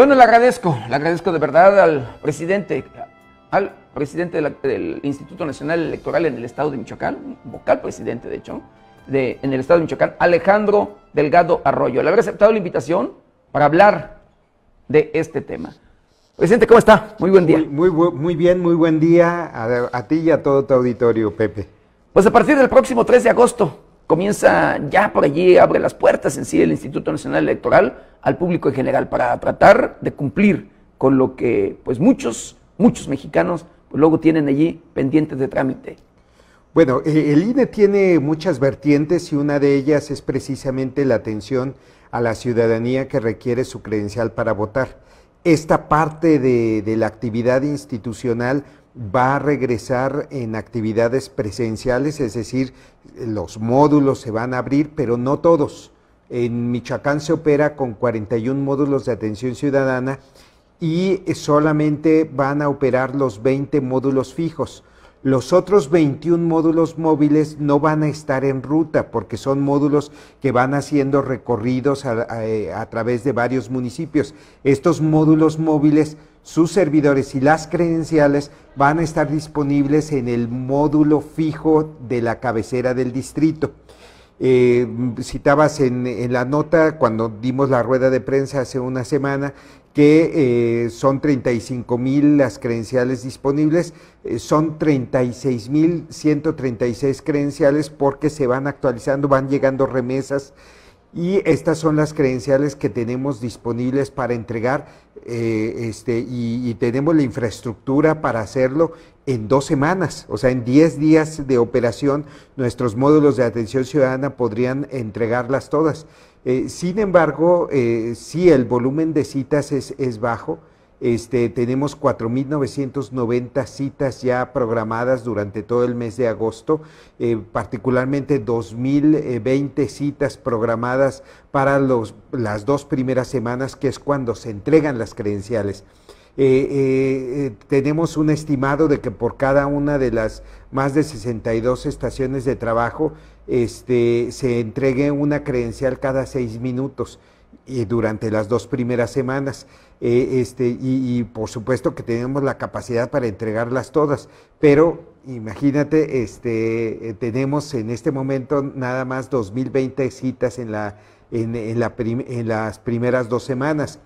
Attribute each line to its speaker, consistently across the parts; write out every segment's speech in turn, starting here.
Speaker 1: bueno, le agradezco, le agradezco de verdad al presidente, al presidente del Instituto Nacional Electoral en el estado de Michoacán, vocal presidente de hecho, de, en el estado de Michoacán, Alejandro Delgado Arroyo, el haber aceptado la invitación para hablar
Speaker 2: de este tema. Presidente, ¿cómo está? Muy buen día. Muy, muy, bien, muy buen día a, a ti y a todo tu auditorio, Pepe. Pues a partir del próximo 3 de agosto
Speaker 1: comienza ya por allí, abre las puertas en sí el Instituto Nacional Electoral al público en general para tratar de cumplir con lo que pues muchos, muchos mexicanos pues,
Speaker 2: luego tienen allí pendientes de trámite. Bueno, eh, el INE tiene muchas vertientes y una de ellas es precisamente la atención a la ciudadanía que requiere su credencial para votar. Esta parte de, de la actividad institucional va a regresar en actividades presenciales, es decir, los módulos se van a abrir, pero no todos. En Michoacán se opera con 41 módulos de atención ciudadana y solamente van a operar los 20 módulos fijos. Los otros 21 módulos móviles no van a estar en ruta porque son módulos que van haciendo recorridos a, a eh, través de varios municipios. Estos módulos móviles sus servidores y las credenciales van a estar disponibles en el módulo fijo de la cabecera del distrito. Eh, citabas en, la nota cuando dimos la rueda de prensa hace una semana que eh, son 35 mil las credenciales disponibles, eh, son 36 mil 136 credenciales porque se van actualizando, van llegando remesas y estas son las credenciales que tenemos disponibles para entregar eh, este, y, tenemos la infraestructura para hacerlo en dos semanas, o sea, en diez días de operación nuestros módulos de atención ciudadana podrían entregarlas todas. Eh, sin embargo, eh, si el volumen de citas es, es bajo, este, tenemos 4.990 citas ya programadas durante todo el mes de agosto, eh, particularmente 2.020 citas programadas para las dos primeras semanas, que es cuando se entregan las credenciales. Eh, eh, tenemos un estimado de que por cada una de las más de 62 estaciones de trabajo este, se entregue una credencial cada seis minutos y eh, durante las dos primeras semanas. Eh, este, y, por supuesto que tenemos la capacidad para entregarlas todas, pero imagínate, este, eh, tenemos en este momento nada más 2020 citas en, la, en, la en las primeras dos semanas.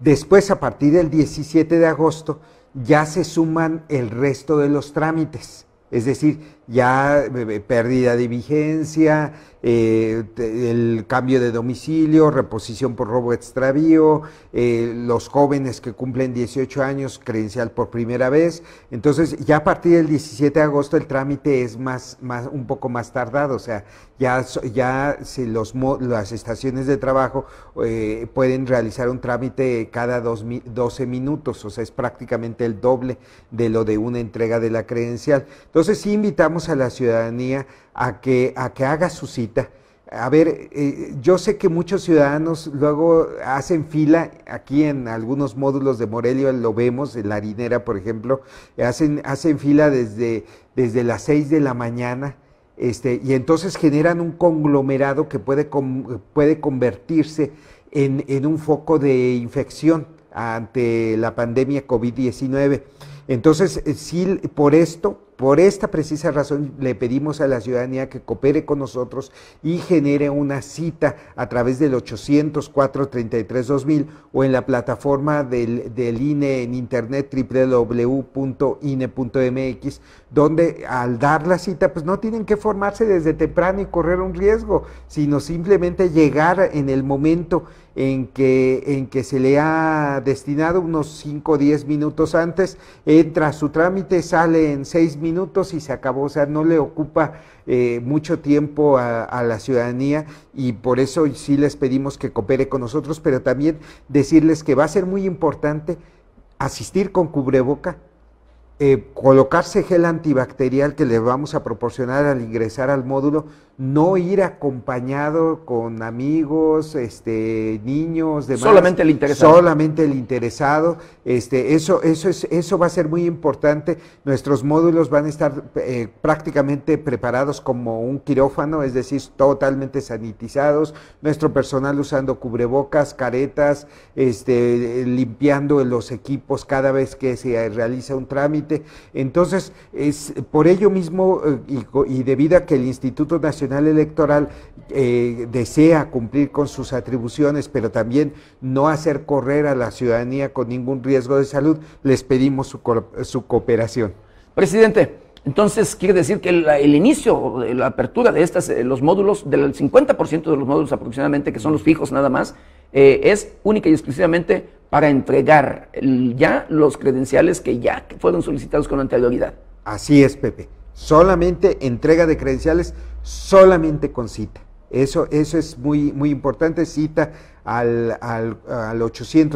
Speaker 2: después, a partir del 17 de agosto, ya se suman el resto de los trámites. Es decir, ya eh, eh, pérdida de vigencia, eh, el cambio de domicilio, reposición por robo extravío, los jóvenes que cumplen 18 años, credencial por primera vez. Entonces, ya a partir del 17 de agosto el trámite es más, más un poco más tardado, o sea, ya, ya si los, las estaciones de trabajo pueden realizar un trámite cada dos, 12 minutos, o sea, es prácticamente el doble de lo de una entrega de la credencial. Entonces, sí invitamos a la ciudadanía a que, a que haga su cita. A ver, eh, yo sé que muchos ciudadanos luego hacen fila, aquí en algunos módulos de Morelio lo vemos, en la harinera, por ejemplo, hacen, hacen fila desde, desde las 6 de la mañana. Este, y entonces generan un conglomerado que puede, puede convertirse en, en, un foco de infección ante la pandemia COVID-19. Entonces, eh, sí, por esto por esta precisa razón le pedimos a la ciudadanía que coopere con nosotros y genere una cita a través del 804-33-2000 o en la plataforma del, INE en internet www.ine.mx, donde al dar la cita pues no tienen que formarse desde temprano y correr un riesgo, sino simplemente llegar en el momento en que, en que se le ha destinado unos 5 o 10 minutos antes, entra su trámite, sale en 6 minutos minutos y se acabó, o sea, no le ocupa eh, mucho tiempo a, a, la ciudadanía y por eso sí les pedimos que coopere con nosotros, pero también decirles que va a ser muy importante asistir con cubreboca eh, colocarse gel antibacterial que le vamos a proporcionar al ingresar al módulo, no ir acompañado con amigos, este, niños, demás. Solamente el interesado. Solamente el interesado. Este, eso, eso, es, eso va a ser muy importante. Nuestros módulos van a estar eh, prácticamente preparados como un quirófano, es decir, totalmente sanitizados. Nuestro personal usando cubrebocas, caretas, este, limpiando los equipos cada vez que se realiza un trámite entonces, es por ello mismo eh, y, debido a que el Instituto Nacional Electoral eh, desea cumplir con sus atribuciones, pero también no hacer correr a la ciudadanía con ningún riesgo de salud, les pedimos su, su cooperación. Presidente, entonces, quiere decir que el, inicio, la apertura de
Speaker 1: estas, eh, los módulos, del 50% de los módulos aproximadamente, que son los fijos nada más, eh, es única y exclusivamente para entregar ya los credenciales que ya fueron
Speaker 2: solicitados con anterioridad. Así es, Pepe. Solamente entrega de credenciales, solamente con cita. Eso, eso es muy, muy importante, cita al, al, al 2000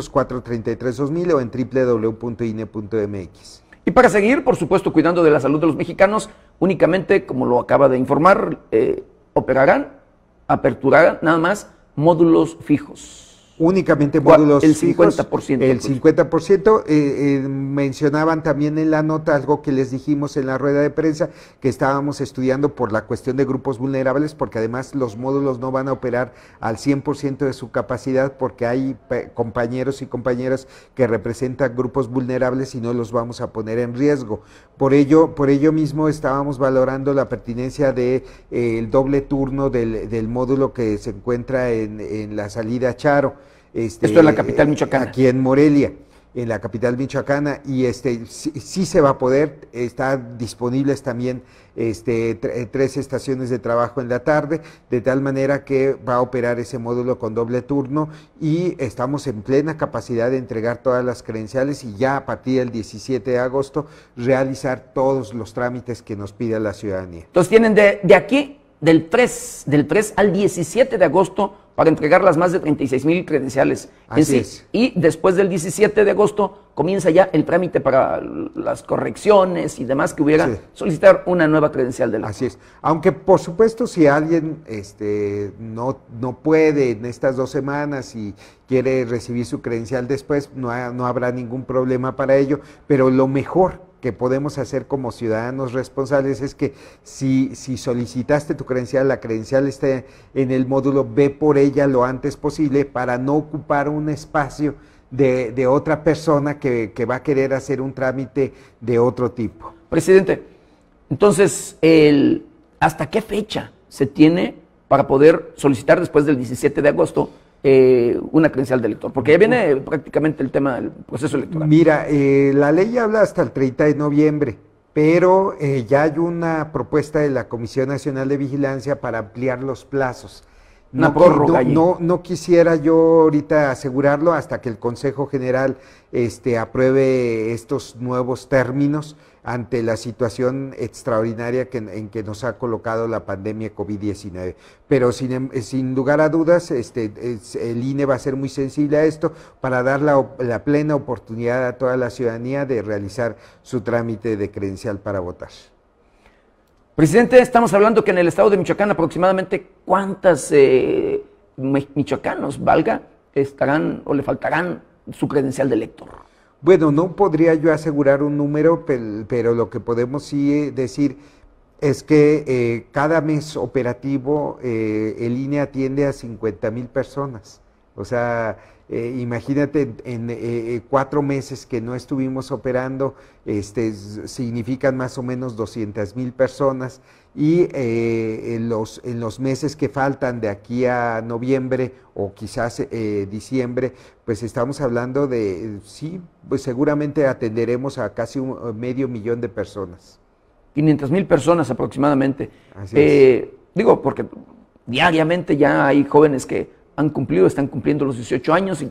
Speaker 2: o en www.ine.mx. Y
Speaker 1: para seguir, por supuesto, cuidando de la salud de los mexicanos, únicamente, como lo acaba de informar, eh, operarán, aperturarán nada más módulos fijos.
Speaker 2: Únicamente módulos el 50%. el 50%. Pues. Eh, eh, mencionaban también en la nota algo que les dijimos en la rueda de prensa, que estábamos estudiando por la cuestión de grupos vulnerables, porque además los módulos no van a operar al 100% de su capacidad, porque hay compañeros y compañeras que representan grupos vulnerables y no los vamos a poner en riesgo. Por ello, por ello mismo estábamos valorando la pertinencia del de, eh, el doble turno del, del, módulo que se encuentra en, en la salida Charo este, Esto en la capital michoacana. Aquí en Morelia, en la capital michoacana, y este sí, se va a poder, están disponibles también este, tres estaciones de trabajo en la tarde, de tal manera que va a operar ese módulo con doble turno y estamos en plena capacidad de entregar todas las credenciales y ya a partir del 17 de agosto realizar todos los trámites que nos pida la ciudadanía.
Speaker 1: Entonces tienen de, de aquí, del 3, del 3 al 17 de agosto, para entregar las más de 36 mil credenciales. en sí. es. Y después del 17 de agosto comienza ya el trámite para las
Speaker 2: correcciones y demás que hubiera solicitar una nueva credencial de la Así es. Aunque por supuesto si alguien este, no, no puede en estas dos semanas y quiere recibir su credencial después, no, no habrá ningún problema para ello, pero lo mejor que podemos hacer como ciudadanos responsables es que si, si solicitaste tu credencial, la credencial esté en el módulo, ve por ella lo antes posible para no ocupar un espacio de, otra persona que, que, va a querer hacer un trámite de otro tipo. Presidente, entonces, el, ¿hasta qué fecha
Speaker 1: se tiene para poder solicitar después del 17 de agosto eh, una credencial de elector, porque ya viene prácticamente el tema del proceso
Speaker 2: electoral. Mira, eh, la ley habla hasta el 30 de noviembre, pero eh, ya hay una propuesta de la Comisión Nacional de Vigilancia para ampliar los plazos. No, quisiera yo ahorita asegurarlo hasta que el Consejo General este, apruebe estos nuevos términos ante la situación extraordinaria en que nos ha colocado la pandemia COVID-19. Pero sin, em, sin, lugar a dudas, este, el INE va a ser muy sensible a esto para dar la plena oportunidad a toda la ciudadanía de realizar su trámite de credencial para votar. Presidente, estamos hablando que en el estado de Michoacán
Speaker 1: aproximadamente cuántas eh, michoacanos, valga, estarán
Speaker 2: o le faltarán su credencial de elector. Bueno, no podría yo asegurar un número, pero, lo que podemos sí eh, decir es que eh, cada mes operativo el eh, INE atiende a 50 mil personas. O sea, eh, imagínate en eh, eh, cuatro meses que no estuvimos operando, este, significan más o menos 200 mil personas y en, los, en los meses que faltan de aquí a noviembre o quizás diciembre, pues estamos hablando de, sí, pues seguramente atenderemos a casi medio millón de personas. 500 mil personas aproximadamente. Digo,
Speaker 1: porque diariamente ya hay jóvenes que han cumplido, están cumpliendo los 18 años y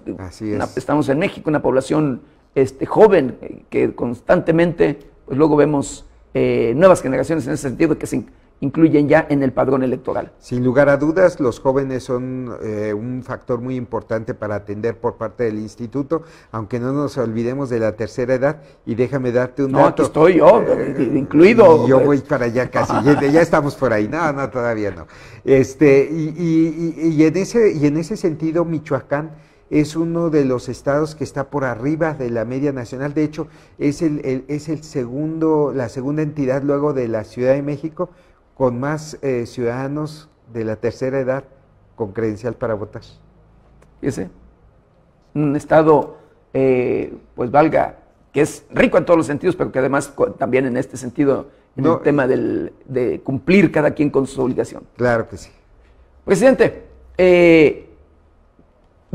Speaker 1: estamos en México, una población este, joven eh, que constantemente, pues luego vemos eh, nuevas generaciones en ese sentido que se, incluyen ya en el padrón
Speaker 2: electoral. Sin lugar a dudas, los jóvenes son eh, un factor muy importante para atender por parte del instituto, aunque no nos olvidemos de la tercera edad. Y déjame darte un no, dato. estoy yo, eh, eh, incluido. Yo voy para allá casi, ya, estamos por ahí. No, no, todavía no. Este, y, en, ese, y en ese sentido, Michoacán es uno de los estados que está por arriba de la media nacional. De hecho, es, el, es el segundo, la segunda entidad luego de la Ciudad de México con más eh, ciudadanos de la tercera edad con credencial para votar. Fíjese,
Speaker 1: un estado, eh, pues valga, que es rico en todos los sentidos, pero que además también en este sentido, en el tema de cumplir cada quien con su obligación. Claro que sí. Presidente, eh,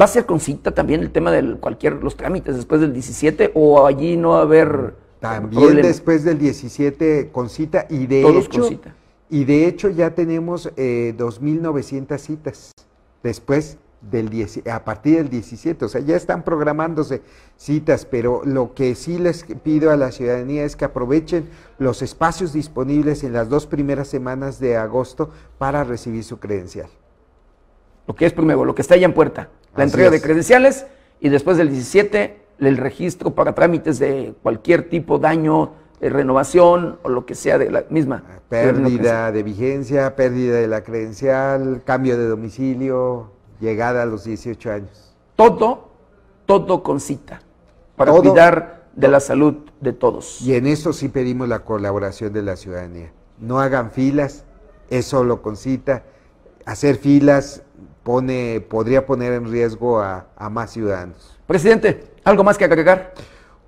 Speaker 1: ¿va a ser con cita también el tema de cualquier, los trámites después del 17 o allí no va a haber... También
Speaker 2: después del 17 con cita y de Todos Con cita y de hecho ya tenemos eh, 2.900 citas después del 10, a partir del 17, o sea, ya están programándose citas, pero lo que sí les pido a la ciudadanía es que aprovechen los espacios disponibles en las dos primeras semanas de agosto para recibir su credencial. Lo que es primero, pues, lo que está allá en puerta, la entrega de credenciales
Speaker 1: y después del 17 el registro para trámites de cualquier tipo, daño,
Speaker 2: eh, renovación o lo que sea de la misma. Ah, pérdida de vigencia, pérdida de la credencial, cambio de domicilio, llegada a los 18 años. Todo, todo con cita,
Speaker 1: para cuidar
Speaker 2: de la salud de todos. Y en eso sí pedimos la colaboración de la ciudadanía. No hagan filas, eso lo con cita. Hacer filas pone, podría poner en riesgo a, a más ciudadanos. Presidente, ¿algo más que agregar?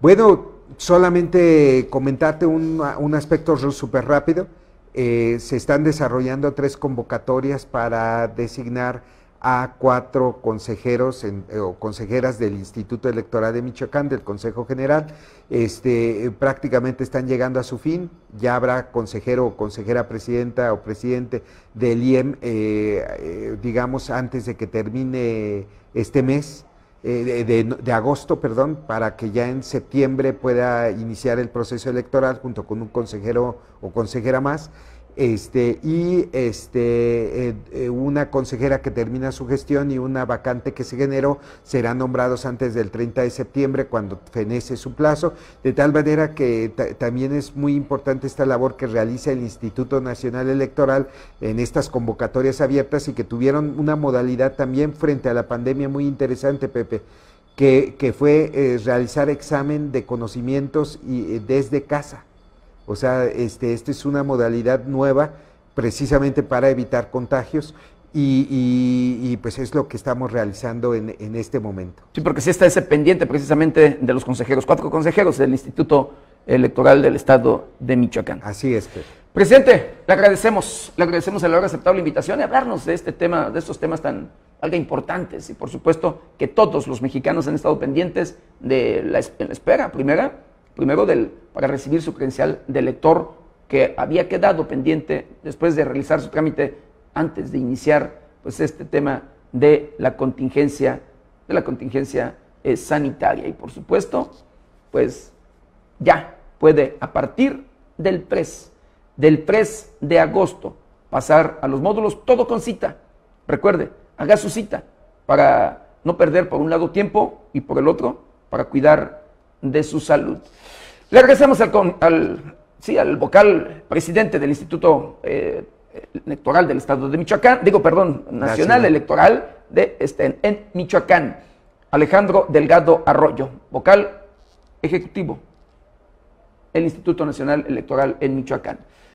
Speaker 2: Bueno, solamente comentarte un, aspecto súper rápido. Eh, se están desarrollando tres convocatorias para designar a cuatro consejeros eh, o consejeras del Instituto Electoral de Michoacán, del Consejo General. Este, prácticamente están llegando a su fin. Ya habrá consejero o consejera presidenta o presidente del IEM, eh, digamos, antes de que termine este mes. Eh, de, agosto, perdón, para que ya en septiembre pueda iniciar el proceso electoral junto con un consejero o consejera más este, y este, eh, eh, una consejera que termina su gestión y una vacante que se generó serán nombrados antes del 30 de septiembre cuando fenece su plazo, de tal manera que también es muy importante esta labor que realiza el Instituto Nacional Electoral en estas convocatorias abiertas y que tuvieron una modalidad también frente a la pandemia muy interesante, Pepe. Que, fue eh, realizar examen de conocimientos y, desde casa o sea, este, esta es una modalidad nueva precisamente para evitar contagios y, pues es lo que estamos realizando en, este momento. Sí,
Speaker 1: porque sí está ese pendiente precisamente de los consejeros, cuatro consejeros del Instituto Electoral del Estado de Michoacán. Así es. Presidente, le agradecemos, le agradecemos el haber aceptado la invitación y hablarnos de este tema, de estos temas tan algo importantes y por supuesto que todos los mexicanos han estado pendientes de la espera primera primero para recibir su credencial de lector que había quedado pendiente después de realizar su trámite antes de iniciar pues este tema de la contingencia de la contingencia eh, sanitaria y por supuesto pues ya puede a partir del 3 del 3 de agosto pasar a los módulos todo con cita recuerde haga su cita para no perder por un lado tiempo y por el otro para cuidar de su salud. Le regresamos al, al, sí, al vocal presidente del Instituto eh, Electoral del Estado de Michoacán, digo, perdón, Nacional Electoral de, este, en Michoacán, Alejandro Delgado Arroyo, vocal ejecutivo del Instituto Nacional Electoral en Michoacán.